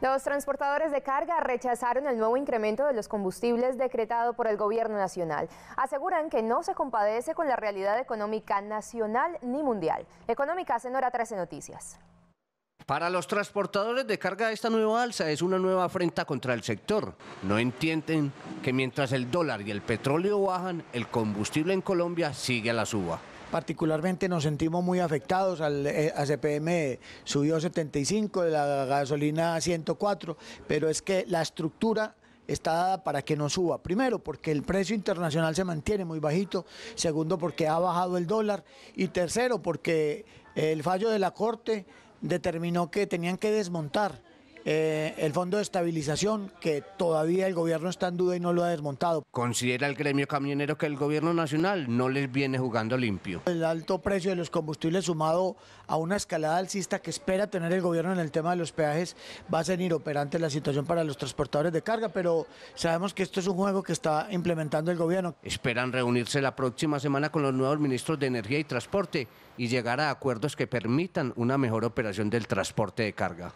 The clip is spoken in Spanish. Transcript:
Los transportadores de carga rechazaron el nuevo incremento de los combustibles decretado por el Gobierno Nacional. Aseguran que no se compadece con la realidad económica nacional ni mundial. Económica, Senora 13 Noticias. Para los transportadores de carga esta nueva alza es una nueva afrenta contra el sector. No entienden que mientras el dólar y el petróleo bajan, el combustible en Colombia sigue a la suba particularmente nos sentimos muy afectados, al eh, ACPM subió 75, la gasolina 104, pero es que la estructura está dada para que no suba. Primero, porque el precio internacional se mantiene muy bajito. Segundo, porque ha bajado el dólar. Y tercero, porque el fallo de la Corte determinó que tenían que desmontar eh, el fondo de estabilización que todavía el gobierno está en duda y no lo ha desmontado. Considera el gremio camionero que el gobierno nacional no les viene jugando limpio. El alto precio de los combustibles sumado a una escalada alcista que espera tener el gobierno en el tema de los peajes va a ser inoperante la situación para los transportadores de carga, pero sabemos que esto es un juego que está implementando el gobierno. Esperan reunirse la próxima semana con los nuevos ministros de Energía y Transporte y llegar a acuerdos que permitan una mejor operación del transporte de carga.